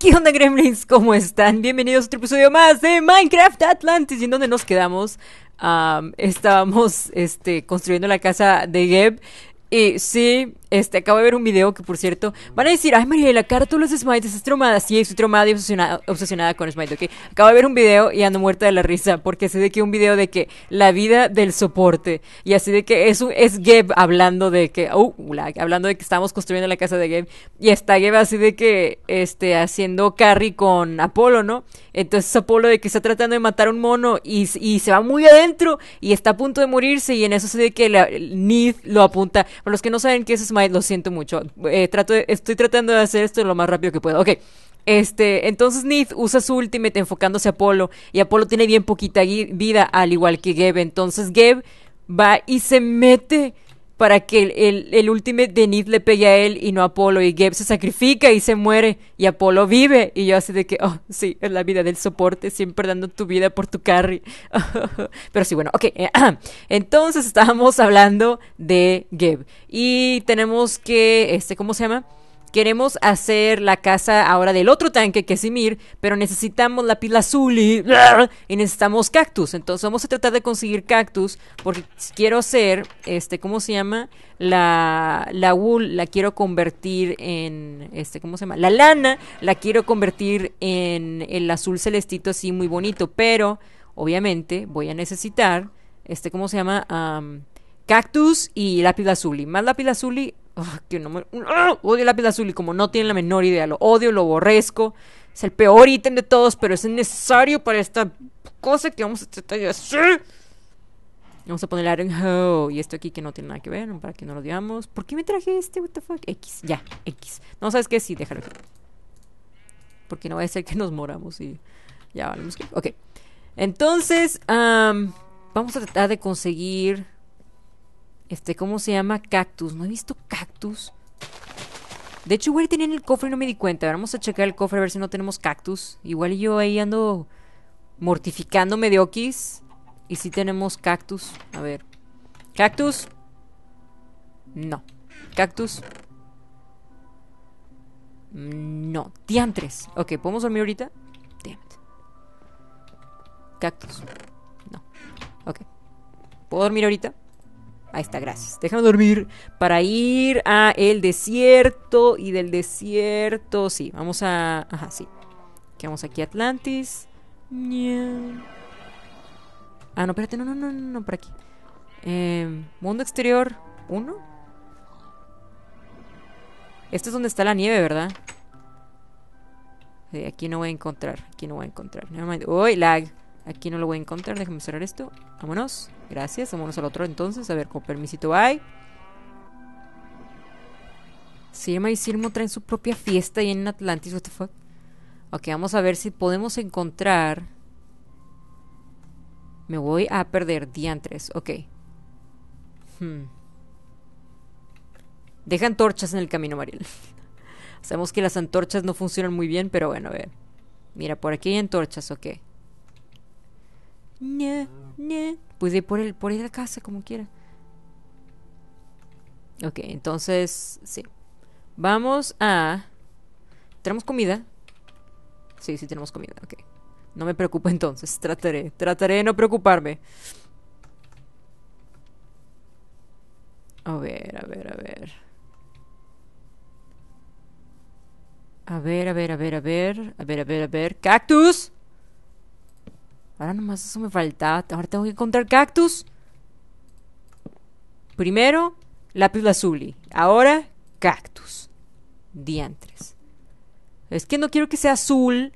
¿Qué onda gremlins? ¿Cómo están? Bienvenidos a otro episodio más de Minecraft Atlantis, en dónde nos quedamos. estábamos este, construyendo la casa de Geb. Y sí, este, acabo de ver un video que, por cierto, van a decir, ay, Mariela, cara, todos los Smites, es tromada. Sí, estoy tromada y obsesionada, obsesionada con Smite, ¿ok? Acabo de ver un video y ando muerta de la risa, porque sé de que un video de que la vida del soporte, y así de que es, un, es Geb hablando de que, oh, hablando de que estamos construyendo la casa de Geb, y está Geb así de que, este, haciendo carry con Apolo, ¿no? Entonces Apolo de que está tratando de matar a un mono y, y se va muy adentro y está a punto de morirse, y en eso se de que la, lo apunta. Para los que no saben qué es Smite, lo siento mucho. Eh, trato estoy tratando de hacer esto lo más rápido que puedo Ok. Este, entonces Nith usa su ultimate enfocándose a Apolo y Apolo tiene bien poquita vida al igual que Geb. Entonces Geb va y se mete para que el, último el le pegue a él y no a Apolo. Y Gabe se sacrifica y se muere y Apolo vive. Y yo así de que, oh, sí, es la vida del soporte, siempre dando tu vida por tu carry. Pero sí, bueno, ok. Entonces estábamos hablando de Gabe. Y tenemos que, este, ¿cómo se llama? queremos hacer la casa ahora del otro tanque que es Ymir, pero necesitamos la pila azul y, necesitamos cactus. Entonces vamos a tratar de conseguir cactus porque quiero hacer, este, ¿cómo se llama? La, la wool la quiero convertir en, este, ¿cómo se llama? La lana la quiero convertir en el azul celestito así muy bonito, pero obviamente voy a necesitar, este, ¿cómo se llama? cactus y la azul y Más la lápiz y, Ah, que no me, ¡Ah! odio el lápiz azul y como no tienen la menor idea, lo odio, lo aborrezco. Es el peor ítem de todos, pero es necesario para esta cosa que vamos a tratar de hacer. Vamos a poner ¡Oh! y esto aquí que no tiene nada que ver, para que no lo digamos. ¿Por qué me traje este? What the fuck? X, ya, X. No, ¿sabes qué? Sí, déjalo Porque no va a ser que nos moramos y... Ya, que... Ok. Entonces, vamos a tratar de conseguir... Este, ¿cómo se llama? Cactus. No he visto cactus. De hecho, igual tenía en el cofre y no me di cuenta. Vamos a checar el cofre a ver si no tenemos cactus. Igual yo ahí ando mortificándome de okis. Y si tenemos cactus. A ver. ¿Cactus? No. ¿Cactus? No. Diantres. Ok, ¿podemos dormir ahorita? Damn ¿Cactus? No. Ok. ¿Puedo dormir ahorita? Ahí está, gracias. Déjame dormir para ir a el desierto y del desierto, sí, vamos a, ajá, sí. Quedamos aquí Atlantis. Ah, no, espérate, no, no, no, no, por aquí. Em, mundo exterior 1. Esto es donde está la nieve, ¿verdad? Eh, aquí no voy a encontrar, aquí no voy a encontrar. Never Uy, lag. Aquí no lo voy a encontrar. Déjame cerrar esto. Vámonos. Gracias. Vámonos al otro entonces. A ver, con permisito. Bye. Sirma y Sirmo traen su propia fiesta ahí en Atlantis. What the fuck. Ok, vamos a ver si podemos encontrar. Me voy a perder diantres. Ok. Hmm. Deja antorchas en el camino, Mariel. Sabemos que las antorchas no funcionan muy bien, pero bueno, a ver. Mira, por aquí hay antorchas, ok. Puede ir por, el, por ir a casa, como quiera. Ok, entonces, sí. Vamos a... ¿Tenemos comida? Sí, sí tenemos comida, ok. No me preocupo entonces, trataré, trataré de no preocuparme. A ver, a ver, a ver. A ver, a ver, a ver, a ver. A ver, a ver, a ver. ¡Cactus! Ahora nomás eso me falta. Ahora tengo que encontrar cactus. Primero, lápiz y Ahora, cactus. Diantres. Es que no quiero que sea azul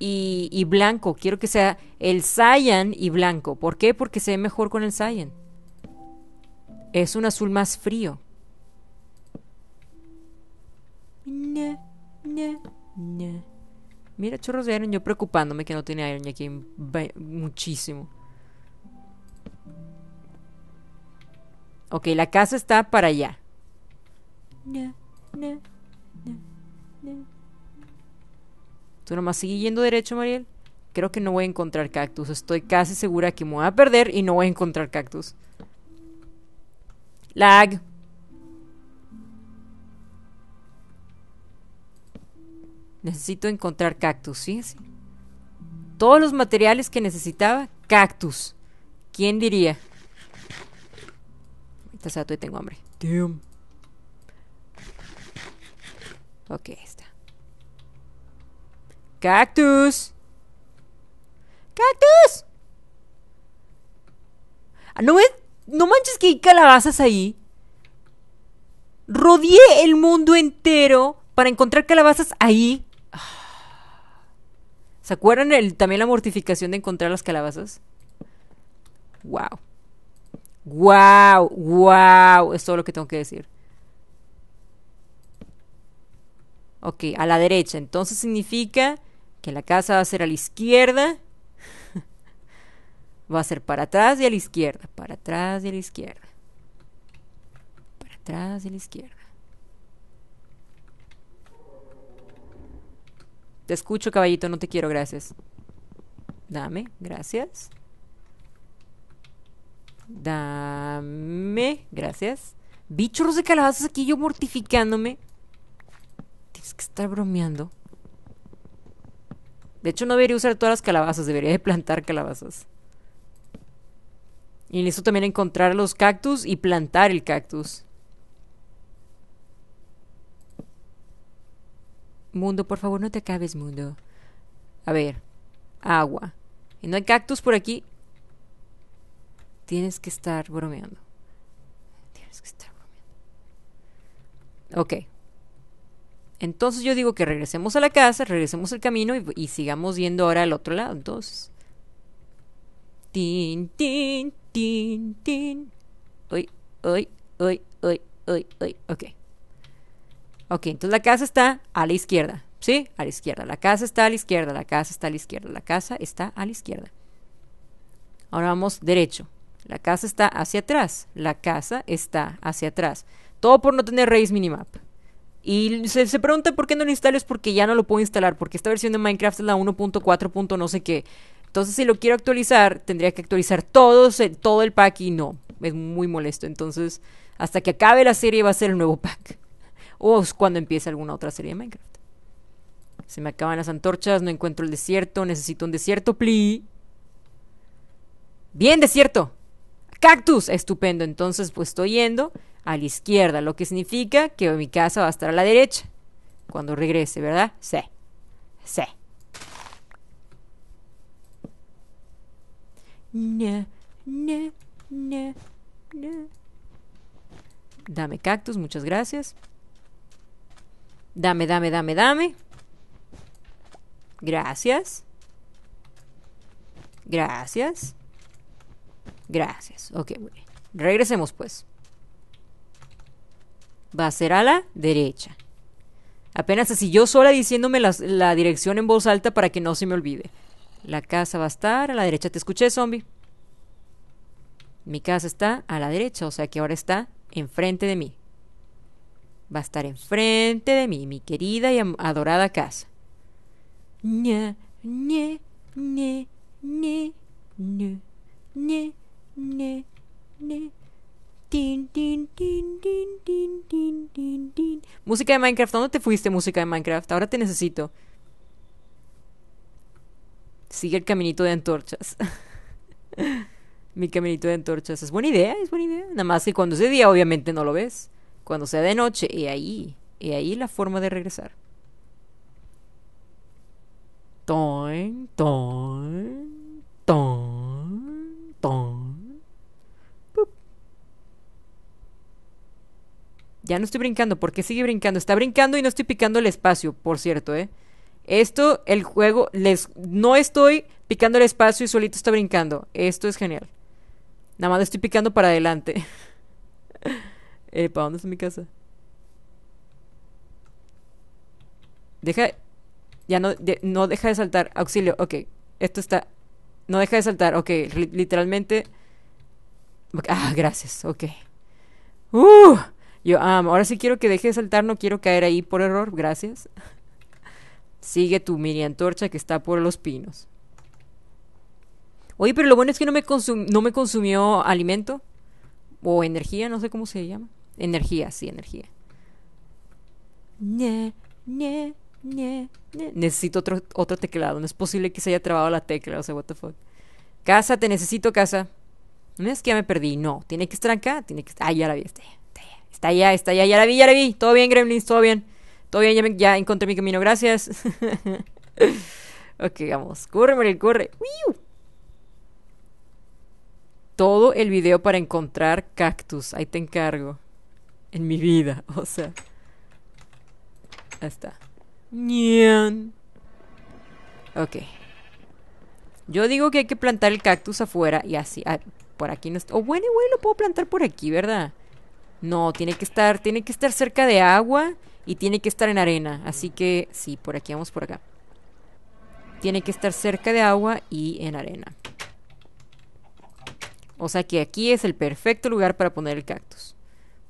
y, blanco. Quiero que sea el cyan y blanco. ¿Por qué? Porque se ve mejor con el cyan. Es un azul más frío. Mira, chorros de Iron, yo preocupándome que no tiene Iron aquí muchísimo. Ok, la casa está para allá. Tú nomás sigue yendo derecho, Mariel. Creo que no voy a encontrar cactus. Estoy casi segura que me voy a perder y no voy a encontrar cactus. Lag. Necesito encontrar cactus, sí. Todos los materiales que necesitaba, cactus. ¿Quién diría? Ahorita sato y tengo hambre. Damn. Ok, está. ¡Cactus! ¡Cactus! Ah, no, es, no manches que hay calabazas ahí. Rodeé el mundo entero para encontrar calabazas ahí. ¿Se acuerdan el, también la mortificación de encontrar las calabazas? ¡Wow! ¡Wow! ¡Wow! Es todo lo que tengo que decir. Ok, a la derecha. Entonces significa que la casa va a ser a la izquierda. va a ser para atrás y a la izquierda. Para atrás y a la izquierda. Para atrás y a la izquierda. Te escucho, caballito, no te quiero, gracias. Dame, gracias. Dame, gracias. Bichos de calabazas aquí yo mortificándome. Tienes que estar bromeando. De hecho, no debería usar todas las calabazas, debería de plantar calabazas. Y necesito también encontrar los cactus y plantar el cactus. Mundo, por favor, no te acabes, mundo. A ver, agua. ¿Y no hay cactus por aquí? Tienes que estar bromeando. Tienes que estar bromeando. Ok. Entonces yo digo que regresemos a la casa, regresemos el camino y, sigamos yendo ahora al otro lado. Entonces. Tin, tin, tin, tin. Uy, uy, uy, uy, uy, uy. Ok. Ok, entonces la casa está a la izquierda, ¿sí? A la izquierda. La casa está a la izquierda, la casa está a la izquierda, la casa está a la izquierda. Ahora vamos derecho. La casa está hacia atrás, la casa está hacia atrás. Todo por no tener raíz minimap. Y se, pregunta por qué no lo instales porque ya no lo puedo instalar, porque esta versión de Minecraft es la 1.4. no sé qué. Entonces, si lo quiero actualizar, tendría que actualizar todo, todo el pack y no, es muy molesto. Entonces, hasta que acabe la serie va a ser el nuevo pack o cuando empiece alguna otra serie de Minecraft. Se me acaban las antorchas, no encuentro el desierto, necesito un desierto, pli Bien, desierto. Cactus, estupendo. Entonces, pues estoy yendo a la izquierda, lo que significa que mi casa va a estar a la derecha cuando regrese, ¿verdad? Sí. Sí. Dame cactus, muchas gracias. Dame, dame, dame, dame. Gracias. Gracias. Gracias. Ok, Regresemos pues. Va a ser a la derecha. Apenas así yo sola diciéndome la, la dirección en voz alta para que no se me olvide. La casa va a estar a la derecha. Te escuché, zombie. Mi casa está a la derecha, o sea que ahora está enfrente de mí. Va a estar enfrente de mí, mi querida y adorada casa. ne, Música de Minecraft, ¿dónde te fuiste, música de Minecraft? Ahora te necesito. Sigue el caminito de antorchas. mi caminito de antorchas. Es buena idea, es buena idea. Nada más que cuando es día, obviamente no lo ves cuando sea de noche, y ahí, y ahí la forma de regresar. Ya no estoy brincando, ¿por qué sigue brincando? Está brincando y no estoy picando el espacio, por cierto, ¿eh? Esto, el juego, les, no estoy picando el espacio y solito está brincando. Esto es genial. Nada más estoy picando para adelante. Eh, ¿para dónde es mi casa? Deja. Ya no, no deja de saltar. Auxilio, ok. Esto está. No deja de saltar, ok. literalmente. Ah, gracias, ok. ¡Uh! Yo, um, ahora sí quiero que deje de saltar, no quiero caer ahí por error, gracias. Sigue tu mini antorcha que está por los pinos. Oye, pero lo bueno es que no me consumió alimento o energía, no sé cómo se llama. Energía, sí, energía. Necesito otro, teclado. No es posible que se haya trabado la tecla. O sea, what the fuck. Casa, te necesito, casa. No es que ya me perdí. No, tiene que estar acá. Tiene que estar. Ah, ya la vi. Está allá, está allá, Ya la vi, ya la vi. Todo bien, Gremlins, todo bien. Todo bien, ya, encontré mi camino. Gracias. ok, vamos. Corre, Mariel, corre. Todo el video para encontrar cactus. Ahí te encargo en mi vida. O sea. Ahí está. Ok. Yo digo que hay que plantar el cactus afuera y así. Ah, por aquí no está. O oh, bueno, güey, lo puedo plantar por aquí, ¿verdad? No, tiene que estar, tiene que estar cerca de agua y tiene que estar en arena. Así que sí, por aquí vamos por acá. Tiene que estar cerca de agua y en arena. O sea que aquí es el perfecto lugar para poner el cactus.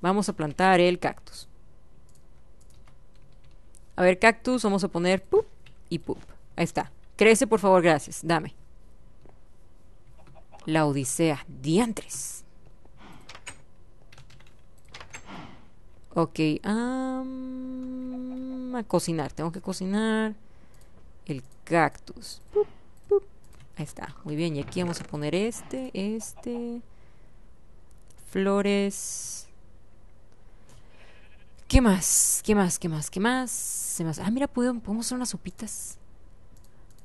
Vamos a plantar el cactus. A ver, cactus, vamos a poner pup y pup. Ahí está. Crece, por favor, gracias. Dame. La Odisea. Diantres. Ok. a cocinar. Tengo que cocinar el cactus. Ahí está. Muy bien. Y aquí vamos a poner este, este. Flores. ¿Qué más? ¿Qué más? ¿Qué más? ¿Qué más? Ah, mira, podemos hacer unas sopitas.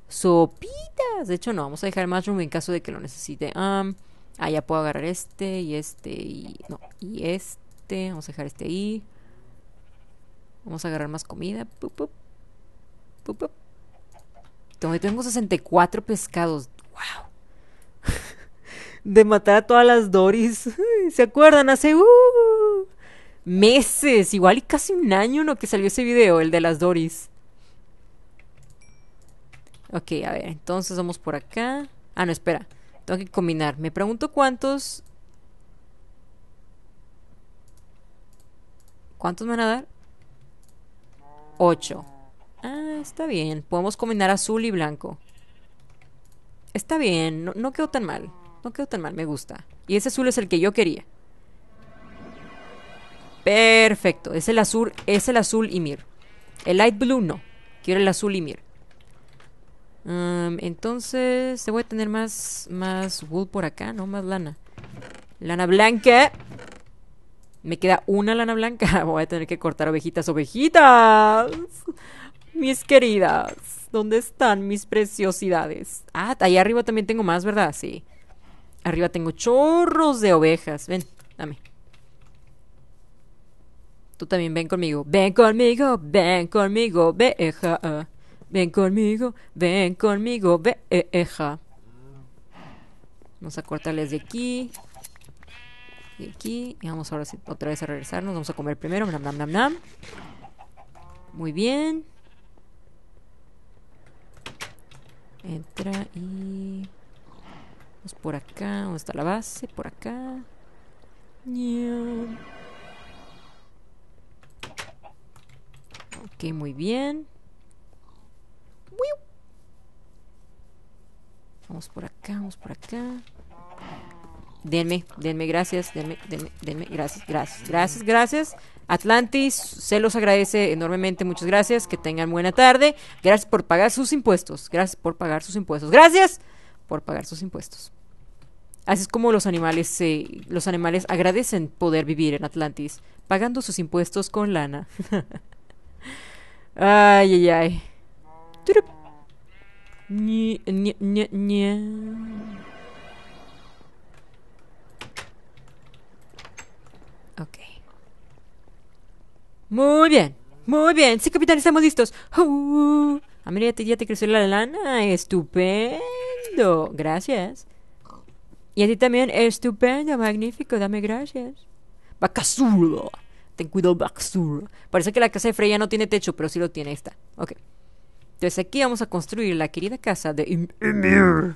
Sopitas. De hecho, no, vamos a dejar mushroom en caso de que lo necesite. Um, ah, ya puedo agarrar este y este y... No, y este. Vamos a dejar este ahí. Vamos a agarrar más comida. Pup, pup. Pup, tengo 64 pescados. ¡Wow! de matar a todas las Doris. ¿Se acuerdan? Hace... Uh, meses, igual y casi un año, ¿no? Que salió ese video, el de las Doris. Ok, a ver, entonces vamos por acá. Ah, no, espera. Tengo que combinar. Me pregunto cuántos... ¿Cuántos me van a dar? Ocho. Ah, está bien. Podemos combinar azul y blanco. Está bien, no, no quedó tan mal. No quedó tan mal, me gusta. Y ese azul es el que yo quería. Perfecto. Es el azul, es el azul y mir. El light blue no. Quiero el azul y mir. entonces, se voy a tener más, más wool por acá, ¿no? Más lana. Lana blanca. Me queda una lana blanca. Voy a tener que cortar ovejitas, ovejitas. Mis queridas. ¿Dónde están mis preciosidades? Ah, allá arriba también tengo más, ¿verdad? Sí. Arriba tengo chorros de ovejas. Ven, dame. Tú también ven conmigo. Ven conmigo, ven conmigo, veja. Eh, ah. Ven conmigo, ven conmigo, veja. Eh, eh, vamos a cortarles de aquí. Y aquí. Y vamos ahora otra vez a regresarnos. Vamos a comer primero. Nam, nam, nam, Muy bien. Entra y... Vamos por acá. ¿Dónde está la base? Por acá. muy bien. Vamos por acá, vamos por acá. Denme, denme gracias, denme, denme, gracias, gracias, gracias, gracias. Atlantis, se los agradece enormemente, muchas gracias, que tengan buena tarde. Gracias por pagar sus impuestos, gracias por pagar sus impuestos, gracias por pagar sus impuestos. Así es como los animales, los animales agradecen poder vivir en Atlantis, pagando sus impuestos con lana. Ay, ay, ay. Ok. Muy bien. Muy bien. Sí, capitán, estamos listos. Ah, a mí ya te, ya te creció la lana. Estupendo. Gracias. Y a ti también, estupendo, magnífico, dame gracias. Bacazudo. En cuidado, Parece que la casa de Freya no tiene techo, pero sí lo tiene esta. Ok. Entonces aquí vamos a construir la querida casa de Ymir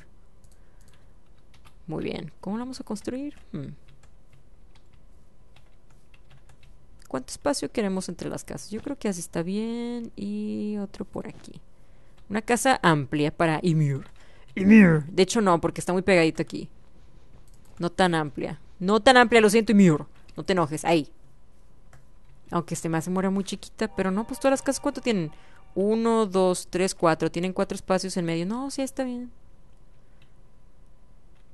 Muy bien. ¿Cómo la vamos a construir? Hmm. ¿Cuánto espacio queremos entre las casas? Yo creo que así está bien. Y otro por aquí. Una casa amplia para Emir. Emir. De hecho no, porque está muy pegadito aquí. No tan amplia. No tan amplia, lo siento, Emir. No te enojes. Ahí. Aunque este más se muera muy chiquita, pero no, pues todas las casas, ¿cuánto tienen? Uno, dos, tres, cuatro. Tienen cuatro espacios en medio. No, sí, está bien.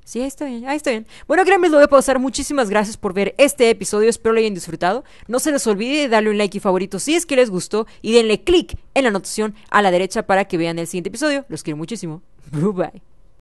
Sí, ahí está bien, ahí está bien. Bueno, créanme, lo voy a pasar. Muchísimas gracias por ver este episodio. Espero lo hayan disfrutado. No se les olvide de darle un like y favorito si es que les gustó. Y denle click en la anotación a la derecha para que vean el siguiente episodio. Los quiero muchísimo. Bye bye.